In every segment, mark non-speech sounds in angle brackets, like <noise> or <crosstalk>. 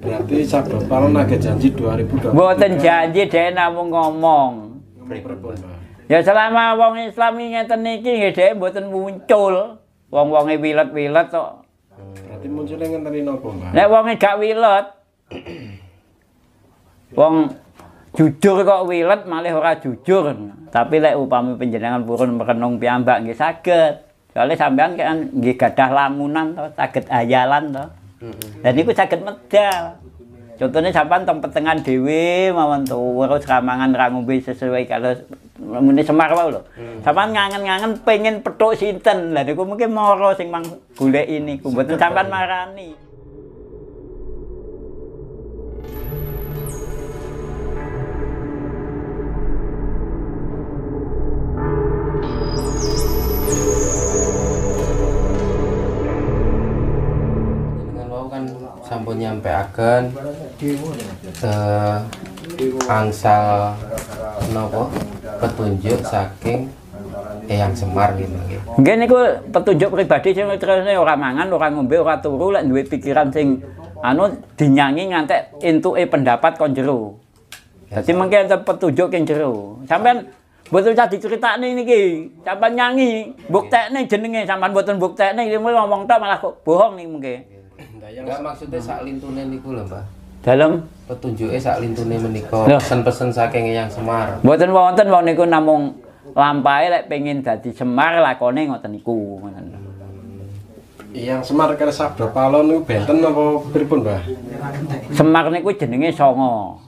Berarti sabdo palo nage janji 2020. Mboten janji dhek namung ngomong. Ya selama wong Islam ngeten iki nggih dhek mboten muncul. Wong-wonge wilet-wilet kok. Berarti munculnya ngenteni napa, Mbak? Nek wonge gak wilet. wong jujur kok wilet malah ora jujur. Tapi lek upami panjenengan purun merenung piyambak nggih saged. Soale sampean kan nggih gadah lamunan to, saged ayalan to. Mm-hmm. Dan itu sakit medal. Contohnya tempat tong petengan dhewe mawon terus ramangan ra ngombe sesuai kalau muni Semar loh. lho. Mm-hmm. Sampean ngangen-ngangen pengen petuk sinten. Lah niku mungkin moro sing mang golek ini ku mboten sampean marani. sampun nyampaikan eh, angsal nopo petunjuk saking yang Semar gitu. mungkin itu petunjuk pribadi sing terusnya orang mangan, orang ngombe, orang turu lek duit pikiran sing anu dinyangi ngantek entuke pendapat kon jero. Ya, Dadi mengke petunjuk yang jero. Sampeyan Mboten usah dicritakne niki. Sampeyan nyangi, nih jenenge sampeyan mboten buktekne ngomong tok malah kok bohong nih, mengke. Dayang Nggak, maksudnya sak lintune niku lho, Mbah. Dalam petunjuke sak lintune menika pesen-pesen saking yang Semar. Mboten wonten wong niku namung lampahe lek pengin dadi Semar lakone ngoten niku, ngoten. Yang Semar kare Sabda Palon niku benten apa pripun, Mbah? Semar niku jenenge Songo.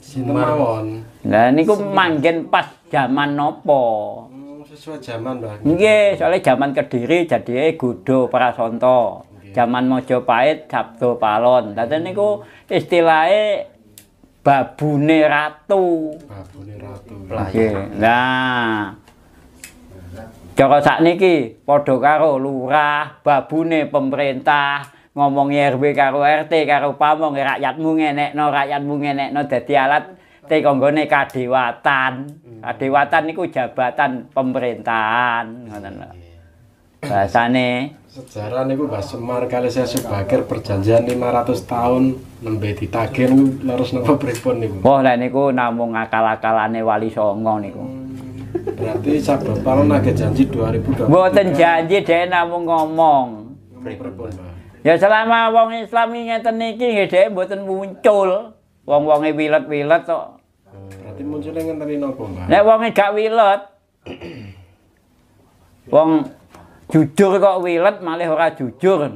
Semar won. Lah niku manggen pas jaman nopo? Hmm, sesuai jaman, Mbah. Nggih, soalnya jaman Kediri jadi Gudo Prasanta. Hmm. jaman Majapahit Sabdo Palon. Dadi niku istilahé babune ratu. Babune ratu. Oke. Nah. Cara sakniki padha karo lurah, babune pemerintah ngomongi RW karo RT karo pamong rakyatmu ngenekno rakyatmu ngenekno dadi alat te kanggone kadewatan. Hmm. Kadewatan niku jabatan pemerintahan, ngoten lho. bahasane sejarah niku Mbah Semar kali saya sebagir perjanjian 500 tahun nembe ditagen harus napa pripun niku Wah lek niku namung akal-akalane Wali Songo niku hmm, Berarti sabar paron nage janji 2020 Mboten janji dhek namung ngomong pripun Ya selama wong Islam ngeten iki nggih dhek mboten muncul wong-wonge wilet-wilet kok hmm, Berarti muncul ngenteni napa Mbah Nek wonge gak wilet <clears throat> Wong Jujur kok wilet malah ora jujur.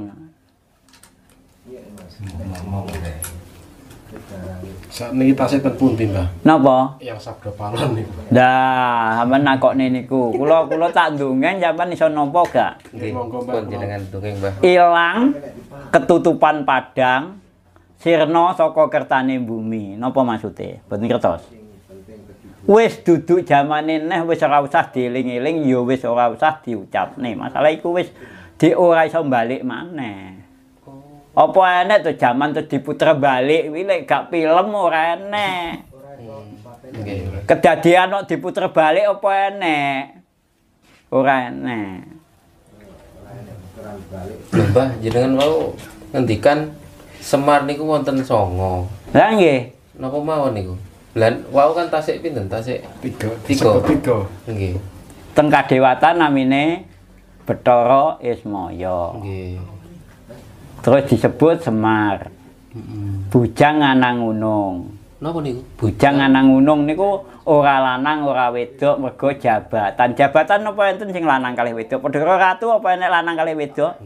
ini kita sih pundi, Mbah? Napa? Yang sabda palon Dah, sama nakok nih niku. Kulo kulo tak ndongen sampean iso nopo gak? Ilang ketutupan padang sirno Soko kertane bumi. Napa maksudnya? Boten kertas. wis duduk zamane neh wis ora usah dieling-eling ya wis ora usah diucapne masalah iku wis di ora iso bali maneh oh. apa enek to zaman to diputer balik kuwi lek gak film ora enek kedadian kok diputer balik apa enek ora enek Mbah, jenengan mau ngendikan Semar niku wonten songo. Lah nggih. Napa mawon niku? Lan wau kan tasik pinten tasik? 3. 3. Nggih. Teng Kadewatan namine Betara Ismaya. Terus disebut Semar. Bujang Anang Unung. Napa niku? Bujang Anang Unung niku ora lanang ora wedok mergo jabatan. Jabatan napa enten sing lanang kalih wedok? Padha ratu apa enek lanang kalih wedok?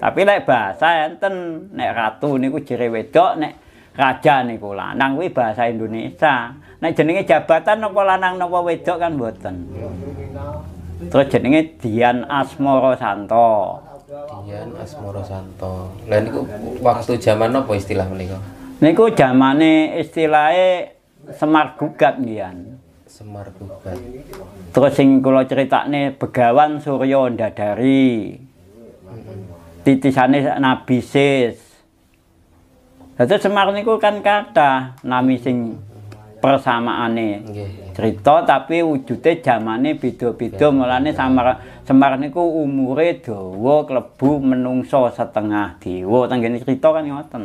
Tapi nek basa enten nek ratu niku jere wedok nek raja niku lanang kuwi bahasa Indonesia. Nek jenenge jabatan napa lanang napa wedok kan mboten. Terus jenenge Dian Asmoro Santo. Dian Asmoro Santo. Lah niku waktu zaman napa istilah menika? Niku zamane istilahe Semar Gugat Dian. Semar Gugat. Terus sing kula critakne Begawan Suryo Ndadari. Titisane Nabi Sis. Dadi Semar niku kan kata nami sing persamaane. Cerita tapi wujude jamane beda-beda mulane Semar Semar niku umure dawa klebu menungso setengah dewa tanggene cerita kan ngoten.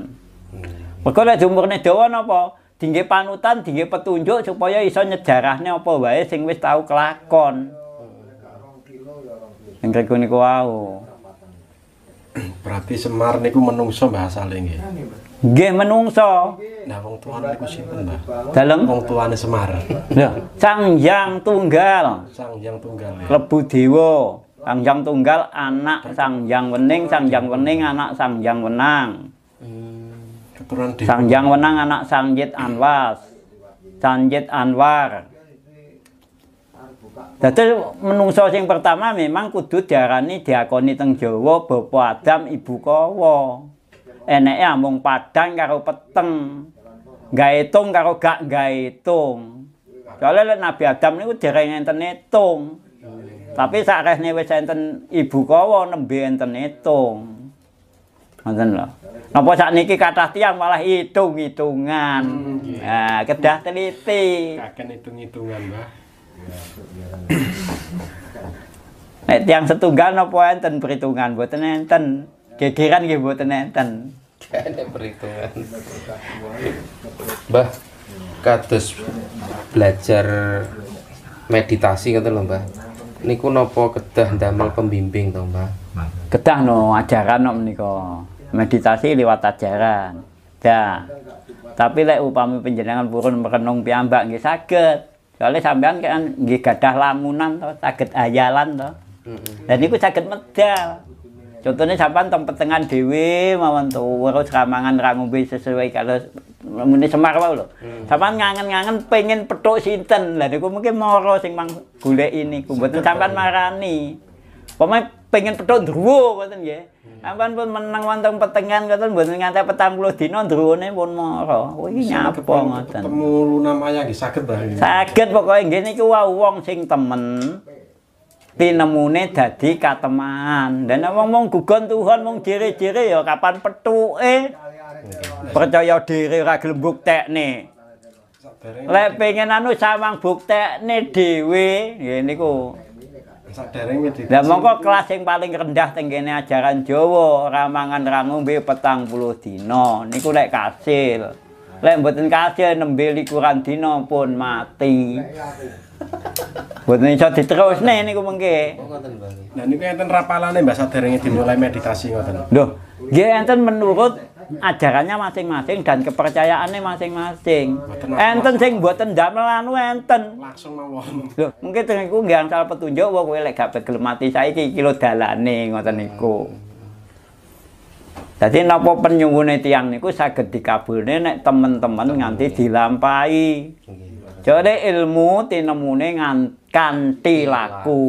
Mergo nek umurne dawa napa? Dingge panutan, dingge petunjuk supaya iso nyejarahne apa wae sing wis tau kelakon. Sing kene niku wae. Berarti Semar niku menungso bahasa lengge. Nggih menungso. Nah, wong tuane niku sinten, Mbah? Dalem wong tuane Semar. Lho, Sang Hyang Tunggal. Sang Hyang Tunggal. Ya. Klebu dewa. Sang Hyang Tunggal anak Sang Hyang Wening, Sang Hyang Wening anak Sang Hyang Wenang. Hmm, keturunan dewa. Sang Hyang Wenang anak Sang Yit Anwas. Sang Yit Anwar. Dadi menungso sing pertama memang kudu diarani diakoni teng Jawa Bapak Adam Ibu Kawa eneke ambung padang karo peteng. Gak hitung karo gak gak hitung. Soalnya Nabi Adam niku dereng enten hitung. Tapi sakresne wis enten ibu kawa nembe enten hitung. Ngoten lho. Napa niki kata tiang malah hitung-hitungan. Hmm, nah, kedah teliti. Kaken hitung-hitungan, Mbah. Nek tiang setunggal napa enten perhitungan, buat enten. Kekiran nggih mboten enten. Ada perhitungan. Mbah kados belajar meditasi ngoten lho Mbah. Niku napa kedah ndamel pembimbing to Mbah? Kedah no ajaran no menika. Meditasi lewat ajaran. Ya. Tapi lek upami panjenengan purun merenung piyambak nggih saged. Soale sampean kan nggih gadah lamunan to, saged ayalan to. Dan niku saged medal contohnya sampean pertengahan petengan dhewe mawon terus ramangan ra ngombe sesuai kalau ini Semar loh. lho. Hmm. Sampean ngangen-ngangen pengen petuk sinten. Lah niku mungkin moro sing mang gule ini, mboten sampan marani. Pemain pengen petuk Druwo ngoten nggih. Hmm. sampan pun meneng wonten petengan ngoten mboten nganti dino dina nih pun mara. Wih nyapa ngoten. Ketemu Luna namanya di sakit bah. sakit pokoknya gini niku wau wong sing temen. tinemune dadi kateman dan ngomong gugon Tuhan mong ciri-ciri ya kapan petuke percaya diri ora glembuk tekne lek pengen anu sawang buktekne dhewe nggih niku Lah mongko kelas sing paling rendah teng kene ajaran Jawa, ramangan rangu mbih petang puluh dina. Niku lek kasil. Lek mboten kasil nembe likuran dina pun mati. Buat nih jadi terus nih niku mengge. Oh, nah ini enten nih mbak ini dimulai meditasi ngoten. Duh, gue enten menurut ajarannya masing-masing dan kepercayaannya masing-masing. Enten sing buatan damelan enten. Langsung mawon. Do, mungkin gue nggak angsal petunjuk wong kowe lek gak begel mati saiki kilo lho nih ngoten niku. Jadi napa penyuwune tiang niku saged nih nek temen-temen nganti dilampai. Jadi ilmu tinemune nganti kanthi iya, laku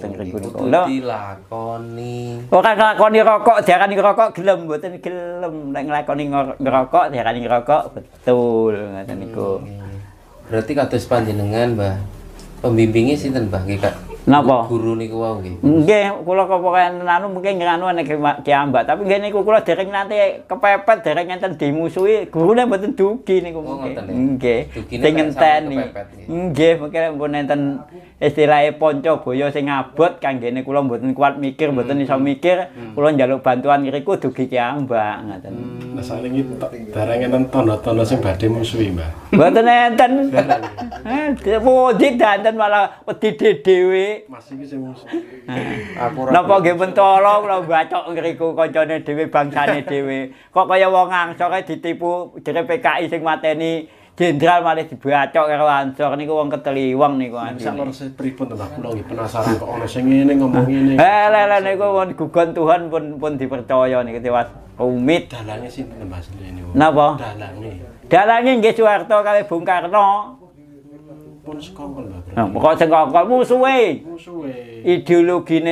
teng punika. Kanthi lakoni. Ora oh, kan lakoni rokok diarani rokok gelem mboten gelem nek nglakoni ngerokok diarani rokok, betul ngoten niku. Hmm. Berarti kados panjenengan, Mbah. Pembimbingi sinten, Mbah? Kak. Napa? Guru niku wau nggih. Nggih, kula kepokokan anu mungkin nganu nek diambat, tapi nggih niku kula dereng nanti kepepet dereng enten dimusuhi, gurune mboten dugi niku oh, mungkin. Ya. Nggih. Sing ngenteni. Nggih, mungkin pun enten istilahe ponco boyo sing abot kanggene kula mboten kuat mikir, mboten iso hmm. mikir, hmm. kula njaluk bantuan ngriku dugi kiambak ngoten. Nah, hmm. saringi dereng enten tanda-tanda sing badhe musuhi, Mbah. Mboten enten. Iya. Eh, wedi danten malah wedi dhewe. Ah. Nopo nggih pentolo kula bacok ngriku kancane dhewe bangsane dhewe. Kok kaya wong angsore ditipu jere PKI sing mateni jenderal malah dibacok karo ansor niku wong keteliwang niku ansor. Sak lurse pripun to kula nggih penasaran kok ana sing ngene ngomong ngene. Eh le le niku pun gugon Tuhan pun pun dipercaya niku tewas umit dalange sinten Mas niku. Napa? Dalange. Dalange nggih Suwarto kali Bung Karno. pun sekongkol lah. Nah, pokok sekongkol musuhi.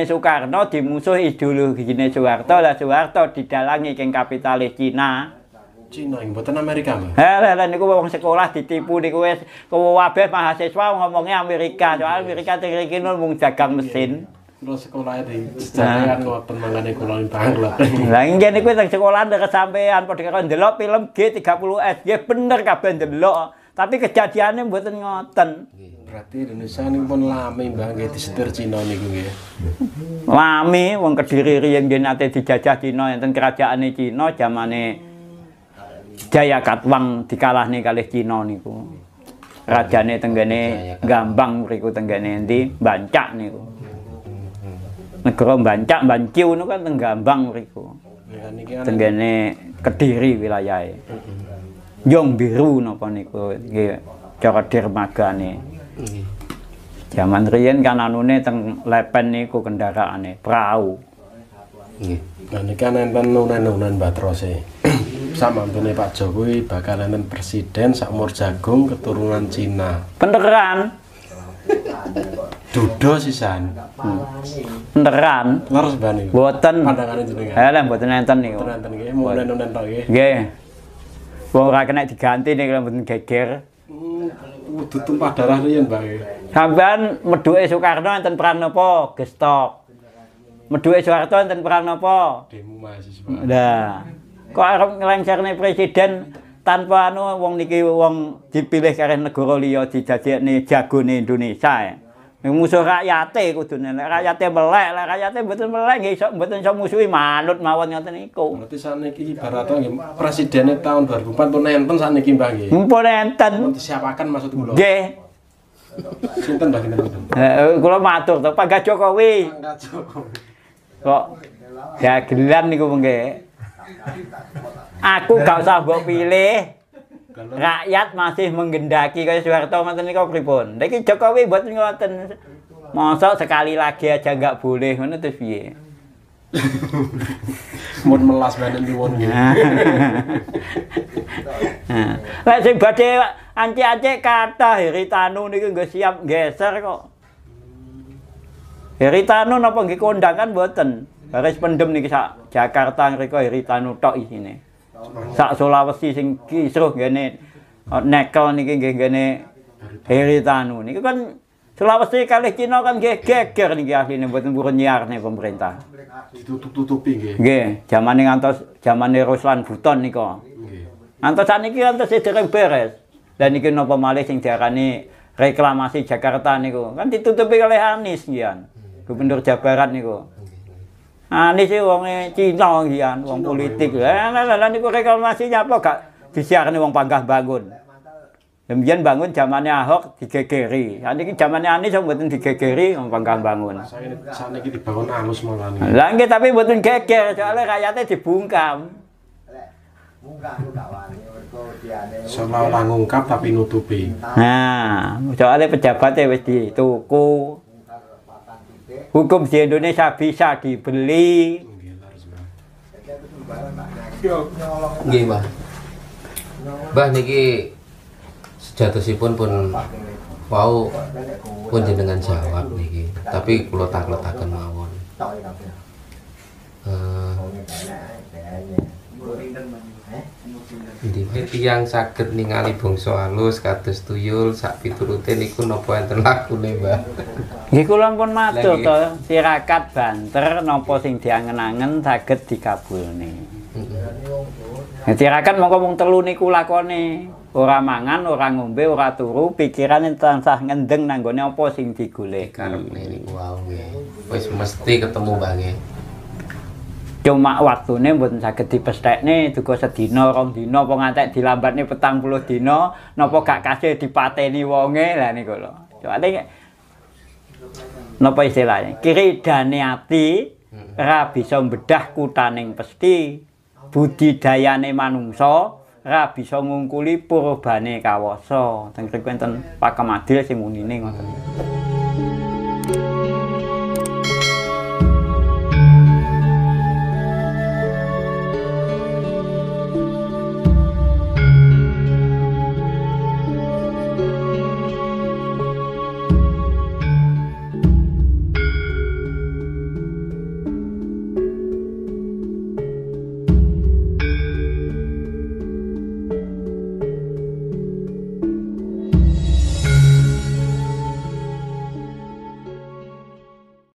Soekarno dimusuh ideologi ne Soeharto lah Soeharto didalangi keng kapitalis Cina. Cina yang buatan Amerika mah. Eh, lah, lah, niku bawang sekolah ditipu niku es. Kau wabeh mahasiswa ngomongnya Amerika, soal Amerika terkini kini mung dagang mesin. Kalau sekolah di sejarah kau pemangan ekonomi bang lah. <laughs> Lah, ingat niku tentang sekolah ada kesampaian pada kau delok film G 30 S, ya bener kau bener Tapi kejadiannya mboten ngoten. Berarti Indonesia ini pun lami mbak nggih disetir Cina niku ya. Lami wong Kediri yang nggih nate dijajah Cina kerajaan kerajaane Cina zamane Jaya Katwang nih kali Cina niku. nih tenggane Gambang mriku tenggane nanti Bancak niku. Negara Bancak Banciu niku kan tenggambang Gambang iya, kan Tenggane Kediri wilayahe. Jong biru napa niku nggih cara dermagane. zaman Jaman riyen kan anune teng lepen niku kendaraane prau. Nggih. Lah nika nenten nunan-nunan batrose. <clears throat> antune Pak Jokowi bakal enten presiden sak umur jagung keturunan Cina. Beneran? Dudo sisan. Beneran? Leres ban niku. Mboten. Pandangane jenengan. Lah mboten enten niku. Mboten enten nggih, mulen nenten tok nggih. Nggih. Wong ora kena diganti nek mboten geger. Hmm, oh, kudu tumpah darah riyen, Mbak. Sampean meduke Soekarno enten peran napa? Gestok. Meduke Soeharto enten peran napa? Demo mahasiswa. Lah. Kok arep nglengserne presiden tanpa anu wong niki wong dipilih karep negara liya dijadekne jagone Indonesia. Ya? musuh rakyate kudune nek rakyate melek lek rakyate mboten melek nggih iso mboten iso musuhi manut mawon ngoten niku berarti saniki ibarat nggih presidene tahun 2004 pun enten saniki Mbah nggih pun enten disiapaken maksud kula nggih sinten Mbah sinten eh, eh kula matur to Pak Jokowi Pak Jokowi kok ya gelan niku mengke aku gak usah mbok pilih kalau... Rakyat masih menggendaki kaya Soeharto ngoten niku pripun? Niki Jokowi buat ngoten. Masa sekali lagi aja nggak boleh ngono terus piye? <laughs> Mun melas badanliwon gitu. Lek sing badhe anci-anci kata Heritanu niku nggih siap geser kok. Heritanu napa nggih kondangan mboten? Baris pendem niki sak Jakarta ngriko Heritanu tok isine. sak Sulawesi sing kisruh gene eh, nekel niki nggih gene Heritanu niki kan Sulawesi kalih Cina kan nggih geger niki asline mboten burun nyiar pemerintah. Ditutup-tutupi nggih. Nggih, jamane ngantos jamane Ruslan Buton niko. Nggih. Ngantos sak niki ngantos sedereng beres. Lah niki napa malih sing diarani reklamasi Jakarta niku kan ditutupi oleh Anis nggih. Gubernur Jabaran niku. Nggih. aneh sih uang eh, Cina gian, uang politik iya. lah lah niku reklamasinya apa gak disiarne uang panggah bangun Kemudian bangun zamannya Ahok digegeri. Saat ini zamannya Anies yang buatin digegeri, pangkah bangun. Nah, saya ini dibangun halus malah ini. Langit tapi buatin geger, soalnya rakyatnya dibungkam. Soalnya orang ungkap tapi nutupi. Nah, soalnya pejabatnya wis dituku, hukum di Indonesia bisa dibeli nggih Mbah Mbah niki sejatosipun pun wau pun jenengan jawab niki tapi kula tak letakkan mawon uh, Ini tiang sakit ningali bongso halus kados tuyul sak piturute niku napa enten lakune, Mbah. Nggih kula ampun matur to, sirakat banter napa sing diangen-angen saged dikabulne. Heeh. Sirakat mongko mung telu niku lakone. Ora mangan, ora ngombe, ora turu, pikirane tansah ngendeng nanggone apa sing digoleh karepne niku wae. Wis mesti ketemu Mbah nggih. cuma waktu ini buat sakit di pestek nih juga sedino rong dina, apa ngantek di lambat nih petang puluh dino nopo gak kasih dipateni pateni wonge lah nih kalo cuma ini nopo istilahnya kiri dani ra bisa mbedah kutaning pesti budidayane manungsa, ra bisa ngungkuli purbane kawasa teng kriku enten pakem adil sing ngene ngoten